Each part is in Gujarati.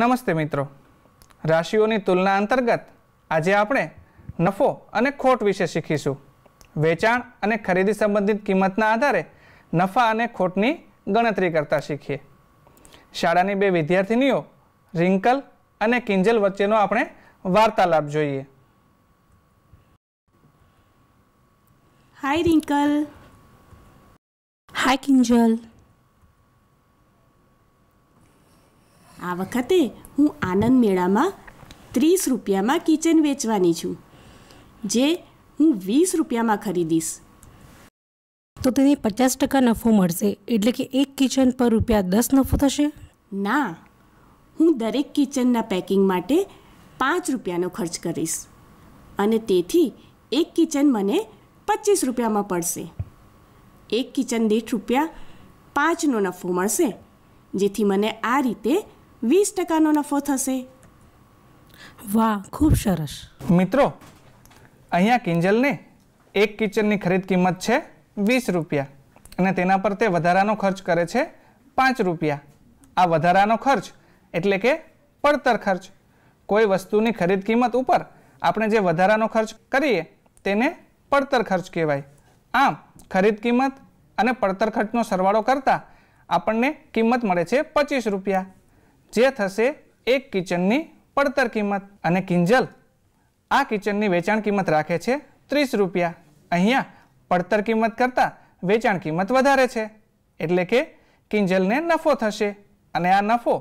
નમસ્તે મિત્રો રાશિઓની તુલના અંતર્ગત આજે આપણે નફો અને ખોટ વિશે શીખીશું વેચાણ અને ખરીદી સંબંધિત કિંમતના આધારે નફા અને ખોટની ગણતરી કરતા શીખીએ શાળાની બે વિદ્યાર્થિનીઓ રિંકલ અને કિંજલ વચ્ચેનો આપણે વાર્તાલાપ જોઈએ હાય રિંકલ હાય કિંજલ આ વખતે હું આનંદ મેળામાં ત્રીસ રૂપિયામાં કિચન વેચવાની છું જે હું વીસ રૂપિયામાં ખરીદીશ તો તેને પચાસ ટકા નફો મળશે એટલે કે એક કિચન પર રૂપિયા દસ નફો થશે ના હું દરેક કિચનના પેકિંગ માટે પાંચ રૂપિયાનો ખર્ચ કરીશ અને તેથી એક કિચન મને પચીસ રૂપિયામાં પડશે એક કિચન દીઠ રૂપિયા પાંચનો નફો મળશે જેથી મને આ રીતે વીસ ટકાનો નફો થશે વાહ ખૂબ સરસ મિત્રો અહીંયા કિંજલને એક કિચનની ખરીદ કિંમત છે વીસ રૂપિયા અને તેના પર તે વધારાનો ખર્ચ કરે છે પાંચ રૂપિયા આ વધારાનો ખર્ચ એટલે કે પડતર ખર્ચ કોઈ વસ્તુની ખરીદ કિંમત ઉપર આપણે જે વધારાનો ખર્ચ કરીએ તેને પડતર ખર્ચ કહેવાય આમ ખરીદ કિંમત અને પડતર ખર્ચનો સરવાળો કરતાં આપણને કિંમત મળે છે પચીસ રૂપિયા જે થશે એક કિચનની પડતર કિંમત અને કિંજલ આ કિચનની વેચાણ કિંમત રાખે છે ત્રીસ રૂપિયા અહીંયા પડતર કિંમત કરતાં વેચાણ કિંમત વધારે છે એટલે કે કિંજલને નફો થશે અને આ નફો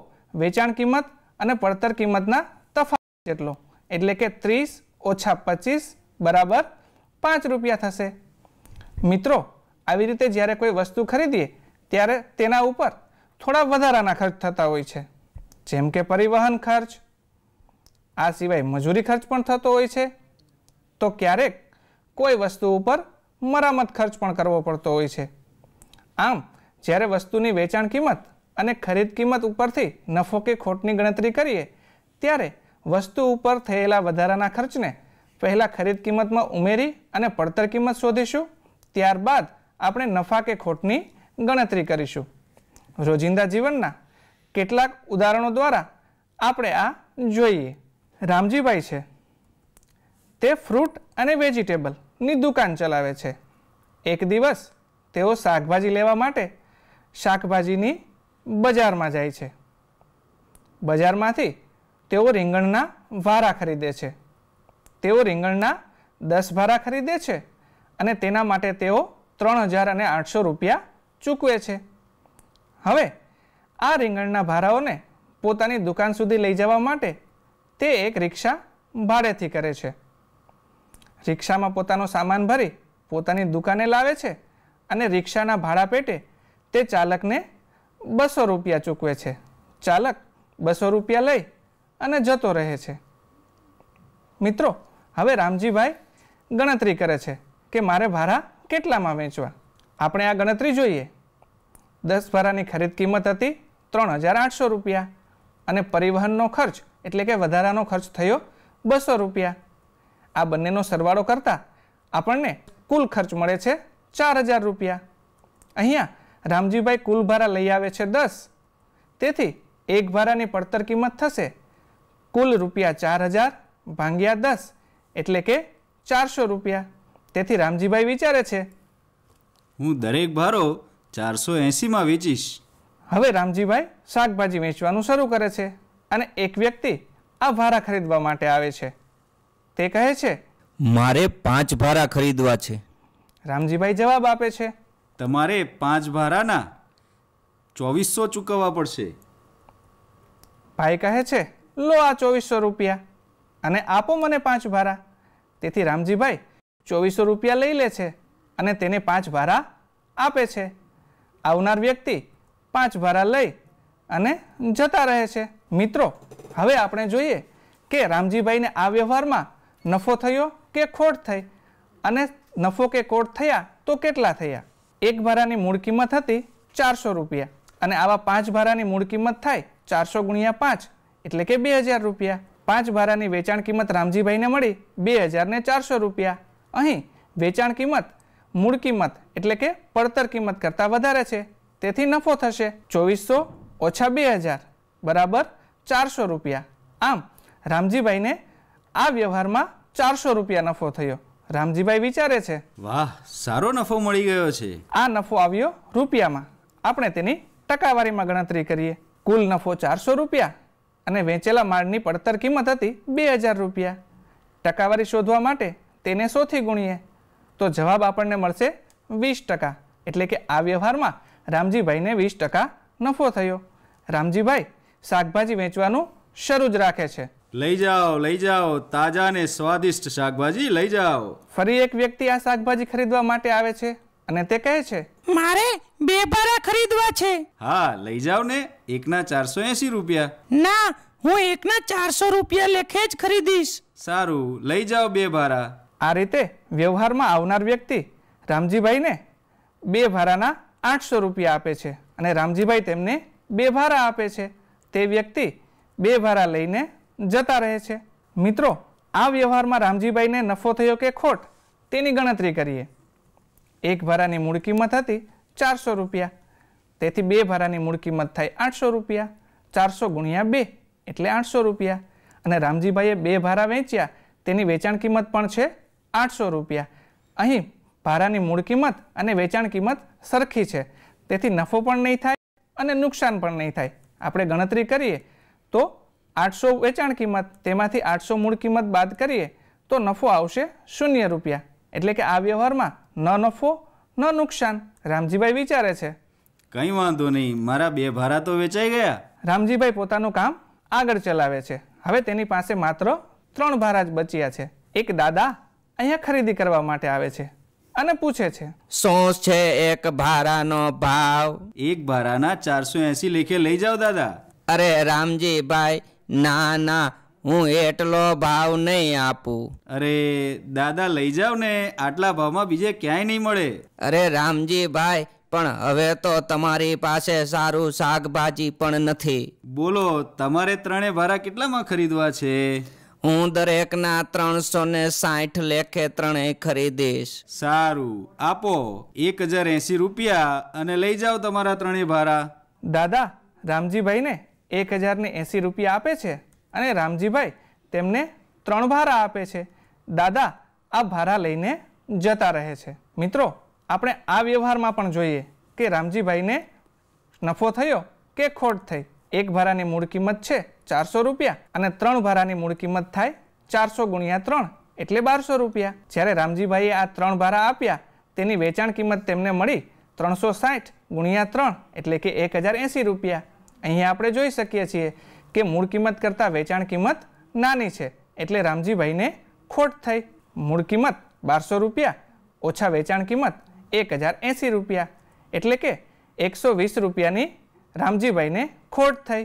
વેચાણ કિંમત અને પડતર કિંમતના તફાવત જેટલો એટલે કે ત્રીસ ઓછા પચીસ બરાબર પાંચ રૂપિયા થશે મિત્રો આવી રીતે જ્યારે કોઈ વસ્તુ ખરીદીએ ત્યારે તેના ઉપર થોડા વધારાના ખર્ચ થતા હોય છે જેમ કે પરિવહન ખર્ચ આ સિવાય મજૂરી ખર્ચ પણ થતો હોય છે તો ક્યારેક કોઈ વસ્તુ ઉપર મરામત ખર્ચ પણ કરવો પડતો હોય છે આમ જ્યારે વસ્તુની વેચાણ કિંમત અને ખરીદ કિંમત ઉપરથી નફો કે ખોટની ગણતરી કરીએ ત્યારે વસ્તુ ઉપર થયેલા વધારાના ખર્ચને પહેલાં ખરીદ કિંમતમાં ઉમેરી અને પડતર કિંમત શોધીશું ત્યારબાદ આપણે નફા કે ખોટની ગણતરી કરીશું રોજિંદા જીવનના કેટલાક ઉદાહરણો દ્વારા આપણે આ જોઈએ રામજીભાઈ છે તે ફ્રૂટ અને વેજીટેબલની દુકાન ચલાવે છે એક દિવસ તેઓ શાકભાજી લેવા માટે શાકભાજીની બજારમાં જાય છે બજારમાંથી તેઓ રીંગણના વારા ખરીદે છે તેઓ રીંગણના દસ ભારા ખરીદે છે અને તેના માટે તેઓ ત્રણ હજાર અને આઠસો રૂપિયા ચૂકવે છે હવે આ રીંગણના ભારાઓને પોતાની દુકાન સુધી લઈ જવા માટે તે એક રિક્ષા ભાડેથી કરે છે રિક્ષામાં પોતાનો સામાન ભરી પોતાની દુકાને લાવે છે અને રિક્ષાના ભાડા પેટે તે ચાલકને બસો રૂપિયા ચૂકવે છે ચાલક બસો રૂપિયા લઈ અને જતો રહે છે મિત્રો હવે રામજીભાઈ ગણતરી કરે છે કે મારે ભાડા કેટલામાં વેચવા આપણે આ ગણતરી જોઈએ દસ ભાડાની ખરીદ કિંમત હતી ત્રણ હજાર આઠસો રૂપિયા અને પરિવહનનો ખર્ચ એટલે કે વધારાનો ખર્ચ થયો બસો રૂપિયા આ બંનેનો સરવાળો કરતાં આપણને કુલ ખર્ચ મળે છે ચાર હજાર રૂપિયા અહીંયા રામજીભાઈ કુલ ભાડા લઈ આવે છે દસ તેથી એક ભાડાની પડતર કિંમત થશે કુલ રૂપિયા ચાર હજાર ભાંગ્યા દસ એટલે કે ચારસો રૂપિયા તેથી રામજીભાઈ વિચારે છે હું દરેક ભારો ચારસો એંસીમાં વેચીશ હવે રામજીભાઈ શાકભાજી વેચવાનું શરૂ કરે છે અને એક વ્યક્તિ આ ભારા ખરીદવા માટે આવે છે તે કહે છે મારે પાંચ ભારા ખરીદવા છે રામજીભાઈ જવાબ આપે છે તમારે પાંચ ભારાના ચોવીસો ચૂકવવા પડશે ભાઈ કહે છે લો આ ચોવીસો રૂપિયા અને આપો મને પાંચ ભારા તેથી રામજીભાઈ ચોવીસો રૂપિયા લઈ લે છે અને તેને પાંચ ભારા આપે છે આવનાર વ્યક્તિ પાંચ ભાડા લઈ અને જતા રહે છે મિત્રો હવે આપણે જોઈએ કે રામજીભાઈને આ વ્યવહારમાં નફો થયો કે ખોટ થઈ અને નફો કે ખોટ થયા તો કેટલા થયા એક ભારાની મૂળ કિંમત હતી ચારસો રૂપિયા અને આવા પાંચ ભારાની મૂળ કિંમત થાય ચારસો ગુણ્યા પાંચ એટલે કે બે હજાર રૂપિયા પાંચ ભારાની વેચાણ કિંમત રામજીભાઈને મળી બે હજારને ચારસો રૂપિયા અહીં વેચાણ કિંમત મૂળ કિંમત એટલે કે પડતર કિંમત કરતાં વધારે છે તેથી નફો થશે ચોવીસો ઓછા બે હજાર બરાબર ચારસો રૂપિયા આમ રામજીભાઈને આ વ્યવહારમાં ચારસો રૂપિયા નફો થયો રામજીભાઈ વિચારે છે વાહ સારો નફો મળી ગયો છે આ નફો આવ્યો રૂપિયામાં આપણે તેની ટકાવારીમાં ગણતરી કરીએ કુલ નફો ચારસો રૂપિયા અને વેચેલા માળની પડતર કિંમત હતી બે હજાર રૂપિયા ટકાવારી શોધવા માટે તેને સોથી ગુણીએ તો જવાબ આપણને મળશે વીસ ટકા એટલે કે આ વ્યવહારમાં રામજીભાઈને વીસ ટકા નફો થયો રામજીભાઈ શાકભાજી વેચવાનું શરૂ જ રાખે છે લઈ જાઓ લઈ જાઓ તાજા ને સ્વાદિષ્ટ શાકભાજી લઈ જાઓ ફરી એક વ્યક્તિ આ શાકભાજી ખરીદવા માટે આવે છે અને તે કહે છે મારે બે બારા ખરીદવા છે હા લઈ જાઓ ને એકના ચારસો એસી રૂપિયા ના હું એકના ચારસો રૂપિયા લેખે જ ખરીદીશ સારું લઈ જાઓ બે ભારા આ રીતે વ્યવહારમાં આવનાર વ્યક્તિ રામજીભાઈને બે ભારાના આઠસો રૂપિયા આપે છે અને રામજીભાઈ તેમને બે ભાડા આપે છે તે વ્યક્તિ બે ભાડા લઈને જતા રહે છે મિત્રો આ વ્યવહારમાં રામજીભાઈને નફો થયો કે ખોટ તેની ગણતરી કરીએ એક ભારાની મૂળ કિંમત હતી ચારસો રૂપિયા તેથી બે ભારાની મૂળ કિંમત થાય આઠસો રૂપિયા ચારસો ગુણ્યા બે એટલે આઠસો રૂપિયા અને રામજીભાઈએ બે ભાડા વેચ્યા તેની વેચાણ કિંમત પણ છે આઠસો રૂપિયા અહીં ભાડાની મૂળ કિંમત અને વેચાણ કિંમત સરખી છે તેથી નફો પણ નહીં થાય અને નુકસાન પણ નહીં થાય આપણે ગણતરી કરીએ તો આઠસો વેચાણ કિંમત તેમાંથી આઠસો મૂળ કિંમત બાદ કરીએ તો નફો આવશે શૂન્ય રૂપિયા એટલે કે આ વ્યવહારમાં ન નફો ન નુકસાન રામજીભાઈ વિચારે છે કંઈ વાંધો નહીં મારા બે ભાડા તો વેચાઈ ગયા રામજીભાઈ પોતાનું કામ આગળ ચલાવે છે હવે તેની પાસે માત્ર ત્રણ ભાડા જ બચ્યા છે એક દાદા અહીંયા ખરીદી કરવા માટે આવે છે અને પૂછે છે સોસ છે એક ભારાનો ભાવ એક ભારાના ચારસો એસી લેખે લઈ જાઓ દાદા અરે રામજી ભાઈ ના ના હું એટલો ભાવ નહીં આપું અરે દાદા લઈ જાવ ને આટલા ભાવમાં બીજે ક્યાંય નહીં મળે અરે રામજી ભાઈ પણ હવે તો તમારી પાસે સારું શાકભાજી પણ નથી બોલો તમારે ત્રણે ભારા કેટલામાં ખરીદવા છે હું દરેકના ત્રણસો ને સાઠ લેખે ત્રણેય ખરીદીશ સારું આપો એક હજાર એસી રૂપિયા અને લઈ જાઓ તમારા ત્રણેય ભાડા દાદા રામજીભાઈને એક હજાર ને એસી રૂપિયા આપે છે અને રામજીભાઈ તેમને ત્રણ ભાડા આપે છે દાદા આ ભાડા લઈને જતા રહે છે મિત્રો આપણે આ વ્યવહારમાં પણ જોઈએ કે રામજીભાઈને નફો થયો કે ખોટ થઈ એક ભાડાની મૂળ કિંમત છે ચારસો રૂપિયા અને ત્રણ ભારાની મૂળ કિંમત થાય ચારસો ગુણ્યા ત્રણ એટલે બારસો રૂપિયા જ્યારે રામજીભાઈએ આ ત્રણ ભારા આપ્યા તેની વેચાણ કિંમત તેમને મળી ત્રણસો સાઠ ગુણ્યા ત્રણ એટલે કે એક હજાર એંસી રૂપિયા અહીંયા આપણે જોઈ શકીએ છીએ કે મૂળ કિંમત કરતાં વેચાણ કિંમત નાની છે એટલે રામજીભાઈને ખોટ થઈ મૂળ કિંમત બારસો રૂપિયા ઓછા વેચાણ કિંમત એક હજાર એંસી રૂપિયા એટલે કે એકસો વીસ રૂપિયાની રામજીભાઈને ખોટ થઈ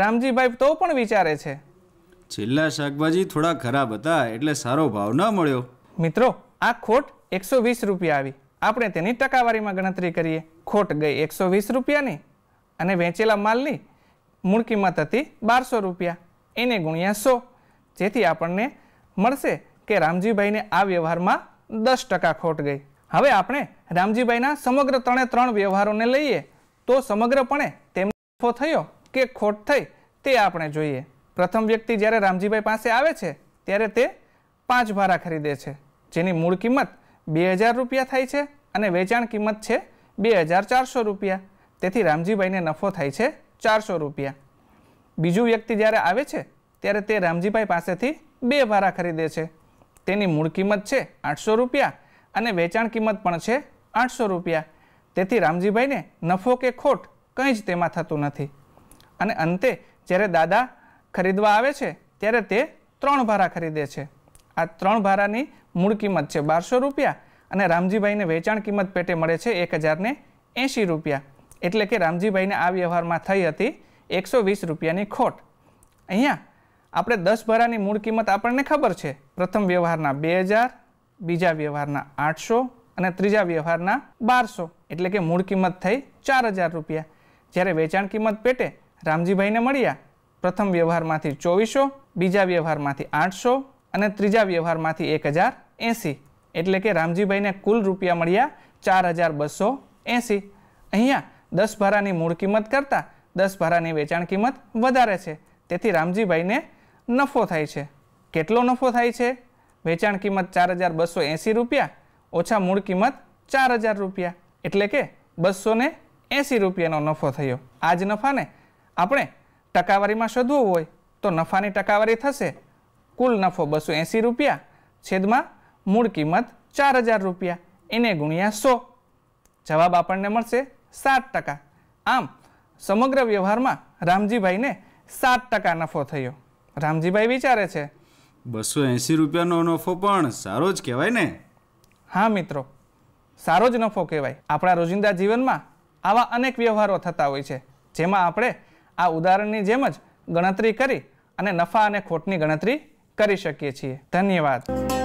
રામજીભાઈ તો પણ વિચારે છે છેલ્લા શાકભાજી થોડા ખરાબ હતા એટલે સારો ભાવ ન મળ્યો મિત્રો આ ખોટ એકસો વીસ રૂપિયા આવી આપણે તેની ટકાવારીમાં ગણતરી કરીએ ખોટ ગઈ એકસો વીસ રૂપિયાની અને વેચેલા માલની મૂળ કિંમત હતી બારસો રૂપિયા એને ગુણ્યા સો જેથી આપણને મળશે કે રામજીભાઈને આ વ્યવહારમાં દસ ટકા ખોટ ગઈ હવે આપણે રામજીભાઈના સમગ્ર ત્રણે ત્રણ વ્યવહારોને લઈએ તો સમગ્રપણે તેમનો નફો થયો કે ખોટ થઈ તે આપણે જોઈએ પ્રથમ વ્યક્તિ જ્યારે રામજીભાઈ પાસે આવે છે ત્યારે તે પાંચ ભાડા ખરીદે છે જેની મૂળ કિંમત બે હજાર રૂપિયા થાય છે અને વેચાણ કિંમત છે બે હજાર ચારસો રૂપિયા તેથી રામજીભાઈને નફો થાય છે ચારસો રૂપિયા બીજું વ્યક્તિ જ્યારે આવે છે ત્યારે તે રામજીભાઈ પાસેથી બે ભાડા ખરીદે છે તેની મૂળ કિંમત છે આઠસો રૂપિયા અને વેચાણ કિંમત પણ છે આઠસો રૂપિયા તેથી રામજીભાઈને નફો કે ખોટ કંઈ જ તેમાં થતું નથી અને અંતે જ્યારે દાદા ખરીદવા આવે છે ત્યારે તે ત્રણ ભારા ખરીદે છે આ ત્રણ ભારાની મૂળ કિંમત છે બારસો રૂપિયા અને રામજીભાઈને વેચાણ કિંમત પેટે મળે છે એક હજારને એંશી રૂપિયા એટલે કે રામજીભાઈને આ વ્યવહારમાં થઈ હતી એકસો વીસ રૂપિયાની ખોટ અહીંયા આપણે દસ ભારાની મૂળ કિંમત આપણને ખબર છે પ્રથમ વ્યવહારના બે હજાર બીજા વ્યવહારના આઠસો અને ત્રીજા વ્યવહારના બારસો એટલે કે મૂળ કિંમત થઈ ચાર હજાર રૂપિયા જ્યારે વેચાણ કિંમત પેટે રામજીભાઈને મળ્યા પ્રથમ વ્યવહારમાંથી ચોવીસો બીજા વ્યવહારમાંથી આઠસો અને ત્રીજા વ્યવહારમાંથી એક હજાર એંસી એટલે કે રામજીભાઈને કુલ રૂપિયા મળ્યા ચાર હજાર બસો એંસી અહીંયા દસ ભારાની મૂળ કિંમત કરતાં દસ ભારાની વેચાણ કિંમત વધારે છે તેથી રામજીભાઈને નફો થાય છે કેટલો નફો થાય છે વેચાણ કિંમત ચાર હજાર બસો એંસી રૂપિયા ઓછા મૂળ કિંમત ચાર હજાર રૂપિયા એટલે કે બસો એંસી રૂપિયાનો નફો થયો આ જ નફાને આપણે ટકાવારીમાં શોધવું હોય તો નફાની ટકાવારી થશે કુલ નફો બસો એંસી રૂપિયા છેદમાં મૂળ કિંમત ચાર હજાર રૂપિયા એને ગુણ્યા સો જવાબ આપણને મળશે સાત ટકા આમ સમગ્ર વ્યવહારમાં રામજીભાઈને સાત ટકા નફો થયો રામજીભાઈ વિચારે છે બસો એંસી રૂપિયાનો નફો પણ સારો જ કહેવાય ને હા મિત્રો સારો જ નફો કહેવાય આપણા રોજિંદા જીવનમાં આવા અનેક વ્યવહારો થતા હોય છે જેમાં આપણે આ ઉદાહરણની જેમ જ ગણતરી કરી અને નફા અને ખોટની ગણતરી કરી શકીએ છીએ ધન્યવાદ